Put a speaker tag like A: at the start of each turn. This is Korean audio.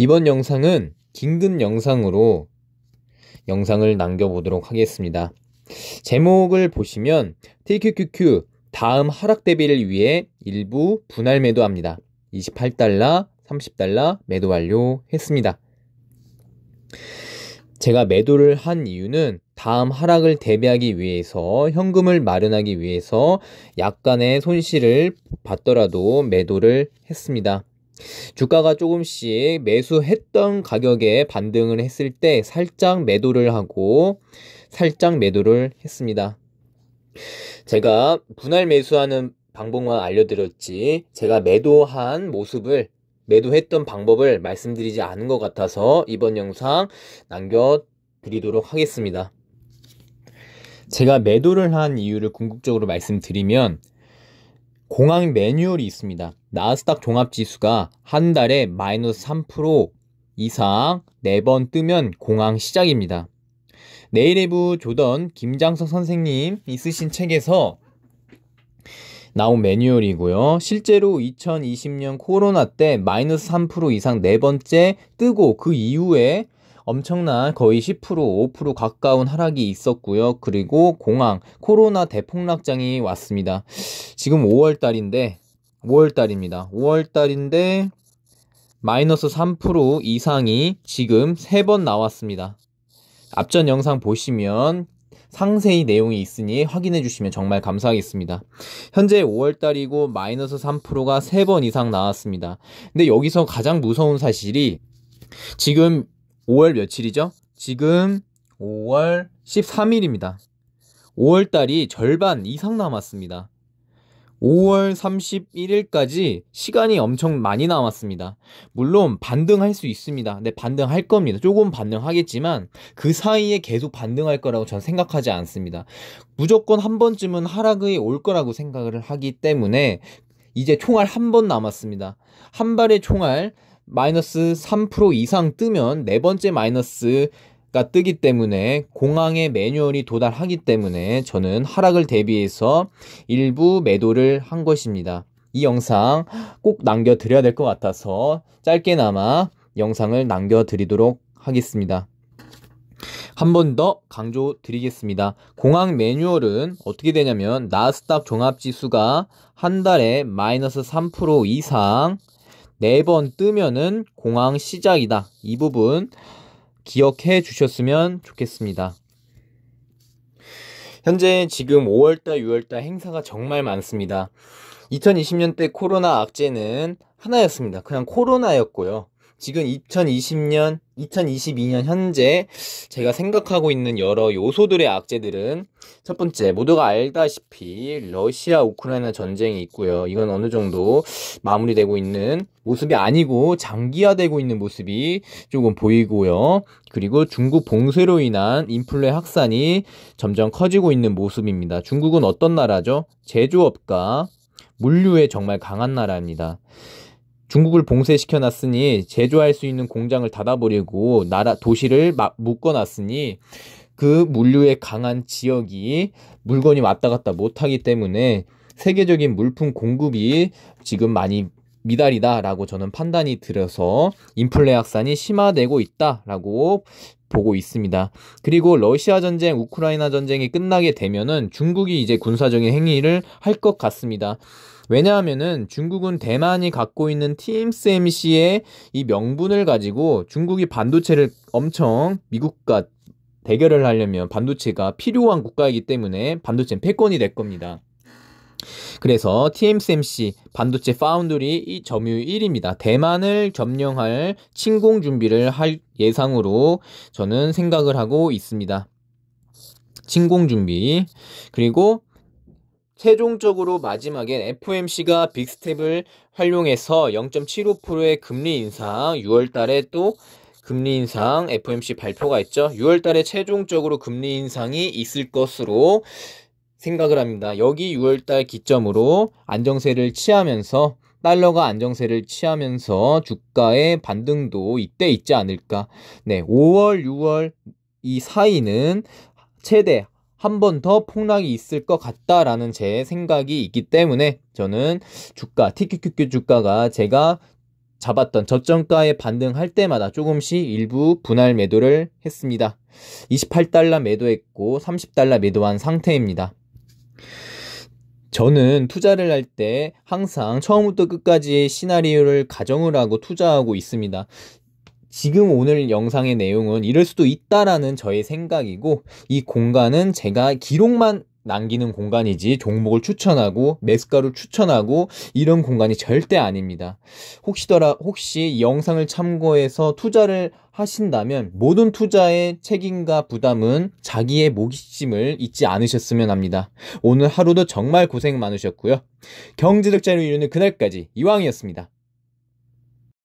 A: 이번 영상은 긴급 영상으로 영상을 남겨보도록 하겠습니다. 제목을 보시면 TQQQ 다음 하락 대비를 위해 일부 분할 매도합니다. 28달러, 30달러 매도 완료했습니다. 제가 매도를 한 이유는 다음 하락을 대비하기 위해서 현금을 마련하기 위해서 약간의 손실을 받더라도 매도를 했습니다. 주가가 조금씩 매수했던 가격에 반등을 했을 때 살짝 매도를 하고 살짝 매도를 했습니다. 제가 분할 매수하는 방법만 알려드렸지 제가 매도한 모습을 매도했던 방법을 말씀드리지 않은 것 같아서 이번 영상 남겨드리도록 하겠습니다. 제가 매도를 한 이유를 궁극적으로 말씀드리면 공항 매뉴얼이 있습니다. 나스닥 종합지수가 한 달에 마이너스 3% 이상 4번 뜨면 공항 시작입니다. 네일레브 조던 김장석 선생님 있으신 책에서 나온 매뉴얼이고요. 실제로 2020년 코로나 때 마이너스 3% 이상 네 번째 뜨고 그 이후에 엄청난 거의 10% 5% 가까운 하락이 있었고요. 그리고 공항 코로나 대폭락장이 왔습니다. 지금 5월 달인데 5월 달입니다. 5월 달인데 마이너스 3% 이상이 지금 3번 나왔습니다. 앞전 영상 보시면 상세히 내용이 있으니 확인해 주시면 정말 감사하겠습니다. 현재 5월달이고 마이너스 3%가 3번 이상 나왔습니다. 근데 여기서 가장 무서운 사실이 지금 5월 며칠이죠? 지금 5월 13일입니다. 5월 달이 절반 이상 남았습니다. 5월 31일까지 시간이 엄청 많이 남았습니다. 물론 반등할 수 있습니다. 네, 반등할 겁니다. 조금 반등하겠지만 그 사이에 계속 반등할 거라고 전 생각하지 않습니다. 무조건 한 번쯤은 하락이 올 거라고 생각을 하기 때문에 이제 총알 한 번 남았습니다. 한 발의 총알 마이너스 3% 이상 뜨면 네 번째 마이너스가 뜨기 때문에 공항에 매뉴얼이 도달하기 때문에 저는 하락을 대비해서 일부 매도를 한 것입니다. 이 영상 꼭 남겨드려야 될 것 같아서 짧게나마 영상을 남겨드리도록 하겠습니다. 한 번 더 강조 드리겠습니다. 공항 매뉴얼은 어떻게 되냐면 나스닥 종합지수가 한 달에 마이너스 3% 이상 네번 뜨면은 공항 시작이다. 이 부분 기억해 주셨으면 좋겠습니다. 현재 지금 5월달, 6월달 행사가 정말 많습니다. 2020년대 코로나 악재는 하나였습니다. 그냥 코로나였고요. 지금 2020년, 2022년 현재 제가 생각하고 있는 여러 요소들의 악재들은 첫 번째, 모두가 알다시피 러시아 우크라이나 전쟁이 있고요. 이건 어느 정도 마무리되고 있는 모습이 아니고 장기화되고 있는 모습이 조금 보이고요. 그리고 중국 봉쇄로 인한 인플레 확산이 점점 커지고 있는 모습입니다. 중국은 어떤 나라죠? 제조업과 물류에 정말 강한 나라입니다. 중국을 봉쇄시켜 놨으니 제조할 수 있는 공장을 닫아버리고 나라 도시를 막 묶어 놨으니 그 물류의 강한 지역이 물건이 왔다 갔다 못하기 때문에 세계적인 물품 공급이 지금 많이 미달이다라고 저는 판단이 들어서 인플레 확산이 심화되고 있다라고 보고 있습니다. 그리고 러시아 전쟁, 우크라이나 전쟁이 끝나게 되면은 중국이 이제 군사적인 행위를 할 것 같습니다. 왜냐하면은 중국은 대만이 갖고 있는 TSMC의 이 명분을 가지고 중국이 반도체를 엄청 미국과 대결을 하려면 반도체가 필요한 국가이기 때문에 반도체는 패권이 될 겁니다. 그래서 TSMC 반도체 파운드리 점유 율 1입니다. 대만을 점령할 침공 준비를 할 예상으로 저는 생각을 하고 있습니다. 침공 준비. 그리고 최종적으로 마지막엔 FOMC가 빅스텝을 활용해서 0.75%의 금리 인상, 6월 달에 또 금리 인상 FOMC 발표가 있죠. 6월 달에 최종적으로 금리 인상이 있을 것으로 생각을 합니다. 여기 6월 달 기점으로 안정세를 취하면서 달러가 안정세를 취하면서 주가의 반등도 이때 있지 않을까. 네, 5월, 6월 이 사이는 최대 한번더 폭락이 있을 것 같다라는 제 생각이 있기 때문에 저는 주가, TQQQ 주가가 제가 잡았던 저점가에 반등할 때마다 조금씩 일부 분할 매도를 했습니다. 28달러 매도했고 30달러 매도한 상태입니다. 저는 투자를 할 때 항상 처음부터 끝까지 시나리오를 가정을 하고 투자하고 있습니다. 지금 오늘 영상의 내용은 이럴 수도 있다라는 저의 생각이고 이 공간은 제가 기록만 남기는 공간이지 종목을 추천하고 매스가를 추천하고 이런 공간이 절대 아닙니다. 혹시더라 혹시 이 영상을 참고해서 투자를 하신다면 모든 투자의 책임과 부담은 자기의 모기심을 잊지 않으셨으면 합니다. 오늘 하루도 정말 고생 많으셨고요. 경제적 자유 이루는 그날까지 이왕이었습니다.